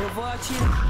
eu vou atirar.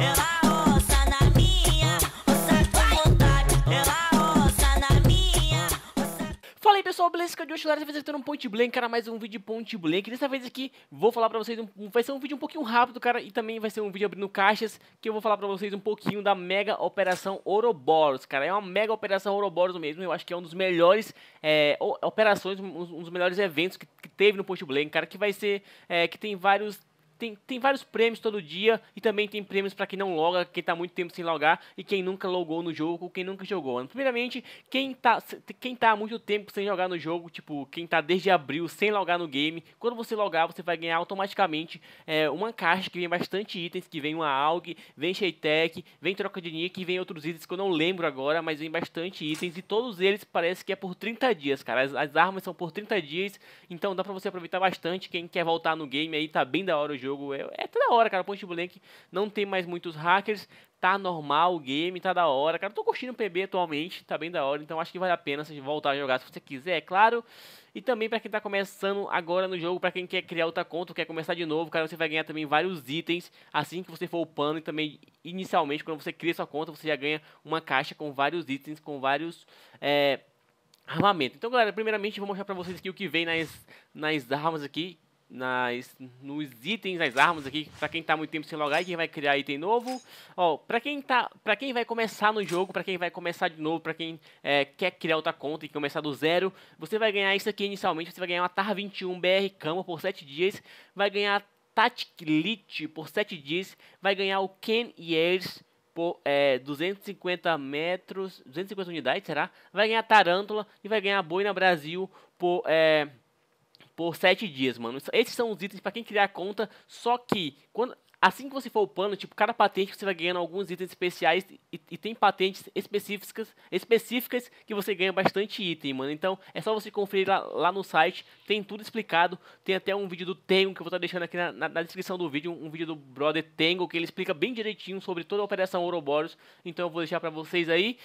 Ela roça na minha, roça com vontade. Ela roça na minha. Roça... Fala aí pessoal, beleza? Que eu hoje dessa vez eu tô no Point Blank, cara, mais um vídeo Point Blank. Dessa vez aqui vou falar pra vocês, um, vai ser um vídeo um pouquinho rápido, cara, e também vai ser um vídeo abrindo caixas, que eu vou falar pra vocês um pouquinho da mega operação Ouroboros, cara. É uma mega operação Ouroboros mesmo, eu acho que é um dos melhores é, operações, um, dos melhores eventos que, que, teve no Point Blank, cara, que vai ser, é, que tem vários tem, tem vários prêmios todo dia e também tem prêmios para quem não loga, quem tá muito tempo sem logar e quem nunca logou no jogo, quem nunca jogou. Primeiramente, quem tá, quem tá há muito tempo sem jogar no jogo, tipo, quem tá desde abril sem logar no game, quando você logar, você vai ganhar automaticamente é, uma caixa que vem bastante itens, que vem uma AUG, vem Shaytech, vem troca de nick, vem outros itens que eu não lembro agora, mas vem bastante itens e todos eles parece que é por 30 dias, cara. As, as armas são por 30 dias, então dá pra você aproveitar bastante. Quem quer voltar no game aí, tá bem da hora o jogo jogo é, é toda hora, cara. Point Blank não tem mais muitos hackers, tá normal o game, tá da hora. Cara, tô curtindo o PB atualmente, tá bem da hora, então acho que vale a pena você voltar a jogar se você quiser, é claro. E também para quem tá começando agora no jogo, para quem quer criar outra conta, quer começar de novo, cara, você vai ganhar também vários itens assim que você for upando e também inicialmente quando você cria sua conta, você já ganha uma caixa com vários itens, com vários é, armamento. Então, galera, primeiramente vou mostrar pra vocês aqui o que vem nas, nas armas aqui, nas, nos itens, nas armas aqui, para quem tá muito tempo sem logar e quem vai criar item novo. Ó, para quem tá, para quem vai começar no jogo, para quem vai começar de novo, para quem é, quer criar outra conta e começar do zero, você vai ganhar isso aqui inicialmente, você vai ganhar uma TAR 21 BR Cama por 7 dias, vai ganhar Tactic Lit por 7 dias, vai ganhar o Ken Years por é, 250 metros, 250 unidades, será? Vai ganhar Tarântula e vai ganhar Boina Brasil por é, por 7 dias, mano. Esses são os itens para quem criar a conta, só que quando assim que você for upando, tipo, cada patente você vai ganhando alguns itens especiais e, e, tem patentes específicas, específicas que você ganha bastante item, mano. Então é só você conferir lá, lá no site, tem tudo explicado. Tem até um vídeo do Tengo que eu vou estar tá deixando aqui na, na, na descrição do vídeo, um, um, vídeo do brother Tengo que ele explica bem direitinho sobre toda a operação Ouroboros. Então eu vou deixar para vocês aí.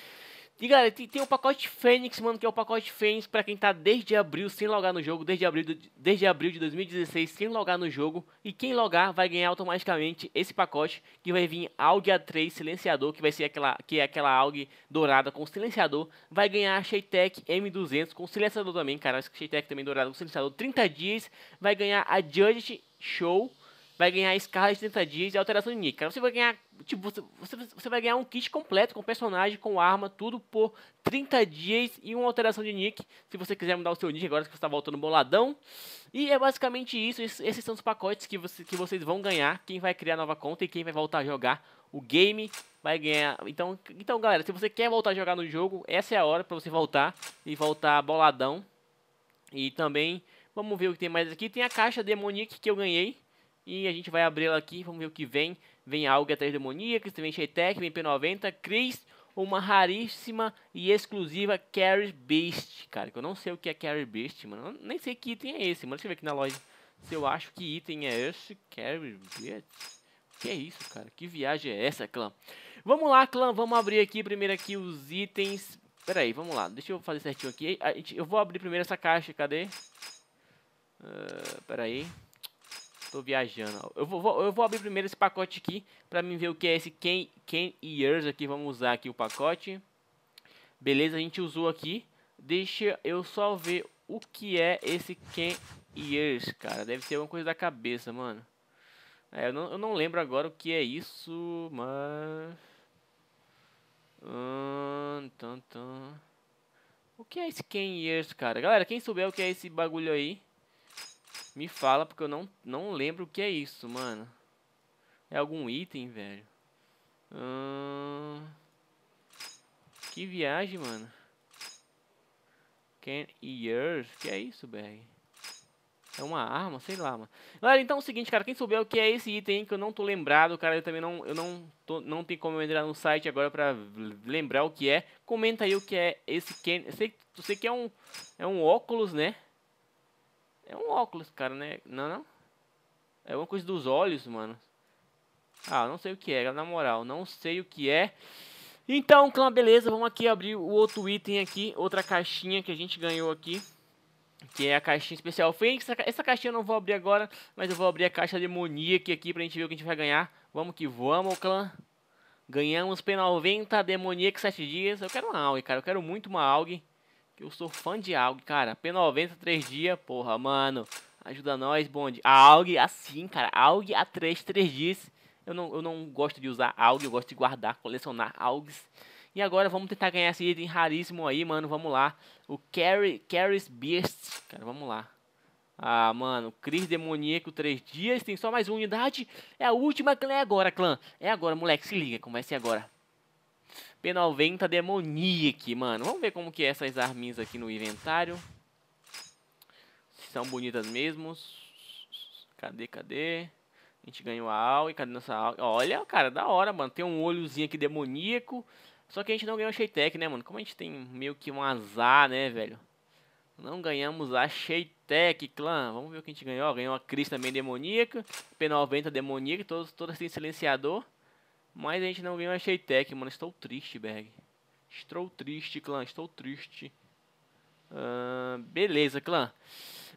E galera, tem, tem o pacote Fênix, mano, que é o pacote Fênix para quem tá desde abril sem logar no jogo, desde abril, de, desde abril de 2016 sem logar no jogo. E quem logar vai ganhar automaticamente esse pacote que vai vir AUG A3 silenciador, que vai ser aquela que é aquela AUG dourada com silenciador, vai ganhar a Sheitec M200 com silenciador também, cara. Acho que Sheitec também dourada com silenciador, 30 dias, vai ganhar a Judge Show vai ganhar escala de 30 dias e alteração de nick. Você vai ganhar, tipo, você, você vai ganhar um kit completo com personagem, com arma, tudo por 30 dias e uma alteração de nick, se você quiser mudar o seu nick agora que você está voltando boladão. E é basicamente isso, esses são os pacotes que, você, que vocês vão ganhar, quem vai criar nova conta e quem vai voltar a jogar o game vai ganhar. Então, então galera, se você quer voltar a jogar no jogo, essa é a hora para você voltar e voltar boladão. E também, vamos ver o que tem mais aqui. Tem a caixa Demonic que eu ganhei. E a gente vai abri-la aqui, vamos ver o que vem. Vem algo atrás demoníacas, também Shetek, vem P90, Chris, uma raríssima e exclusiva Carry Beast, cara. Que eu não sei o que é Carry Beast, mano. Eu nem sei que item é esse, mano. Deixa eu ver aqui na loja se eu acho que item é esse. Carry Beast. Que é isso, cara? Que viagem é essa, clã? Vamos lá, clã. Vamos abrir aqui primeiro aqui os itens. Pera aí, vamos lá. Deixa eu fazer certinho aqui. Eu vou abrir primeiro essa caixa. Cadê? Uh, ah, pera aí. Tô viajando. Eu vou, eu vou abrir primeiro esse pacote aqui pra mim ver o que é esse Ken, Ken Years aqui. Vamos usar aqui o pacote. Beleza, a gente usou aqui. Deixa eu só ver o que é esse Ken Years, cara. Deve ser alguma coisa da cabeça, mano. É, eu não, eu não lembro agora o que é isso, mas... Hum, tum, tum. O que é esse Ken Years, cara? Galera, quem souber o que é esse bagulho aí... Me fala, porque eu não, não lembro o que é isso, mano. É algum item, velho. Hum... Que viagem, mano. Can years? Que é isso, bag? É uma arma, sei lá, mano. Galera, então é o seguinte, cara, quem souber o que é esse item que eu não tô lembrado, cara, eu também não, eu não, tô, não tem como entrar no site agora pra lembrar o que é. Comenta aí o que é esse Ken. Eu sei, eu sei que é um, é um óculos, né? É um óculos, cara, né? Não, não. É uma coisa dos olhos, mano. Ah, não sei o que é, na moral. Não sei o que é. Então, clã, beleza. Vamos aqui abrir o outro item aqui. Outra caixinha que a gente ganhou aqui. Que é a caixinha especial Fênix. Essa caixinha eu não vou abrir agora. Mas eu vou abrir a caixa demoníaca aqui pra gente ver o que a gente vai ganhar. Vamos que vamos, clã. Ganhamos P90, demoníaca 7 dias. Eu quero uma AUG, cara. Eu quero muito uma AUG. Que eu sou fã de AUG, cara. P90, 3 dias, porra, mano. Ajuda nós, bonde. A AUG, assim, cara. AUG a 3, 3 dias. Eu não, eu não gosto de usar AUG, eu gosto de guardar, colecionar AUGs. E agora vamos tentar ganhar esse item raríssimo aí, mano. Vamos lá. O Carry's Beast. Cara, vamos lá. Ah, mano, Cris Demoníaco, 3 dias, tem só mais uma unidade. É a última clã, é agora, clã. É agora, moleque, se liga, comece agora. P90 Demoniac, mano. Vamos ver como que é essas arminhas aqui no inventário. Se são bonitas mesmo. Cadê, cadê? A gente ganhou a e cadê nossa aula? Olha, cara, da hora, mano. Tem um olhozinho aqui demoníaco. Só que a gente não ganhou a Sheitec, né, mano? Como a gente tem meio que um azar, né, velho? Não ganhamos a Sheitec, clã. Vamos ver o que a gente ganhou. Ganhou a Cris também demoníaca. P90 demoníaca. Todos, todas têm silenciador. Mas a gente não ganhou a Sheitec, mano. Estou triste, Berg. Estou triste, clã. Estou triste. Uh, beleza, clã.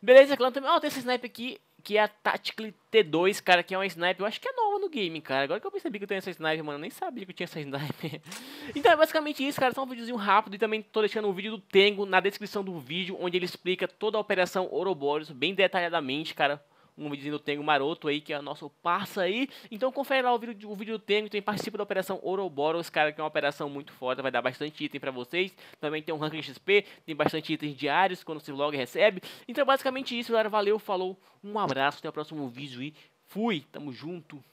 Beleza, clã. Também. Ó, oh, tem esse snipe aqui que é a Tactical T2, cara, que é uma snipe Eu acho que é nova no game, cara. Agora que eu percebi que eu tenho essa snipe, mano, eu nem sabia que eu tinha essa snipe. então é basicamente isso, cara. Só um videozinho rápido e também tô deixando o um vídeo do Tengo na descrição do vídeo, onde ele explica toda a operação Ouroboros bem detalhadamente, cara um vídeo do Tengo Maroto aí, que é nosso parça aí. Então confere lá o vídeo, o vídeo do Tengo, também participa da operação Ouroboros, cara, que é uma operação muito foda, vai dar bastante item pra vocês. Também tem um ranking XP, tem bastante itens diários quando o vlog recebe. Então basicamente isso, galera, valeu, falou, um abraço, até o próximo vídeo e fui, tamo junto.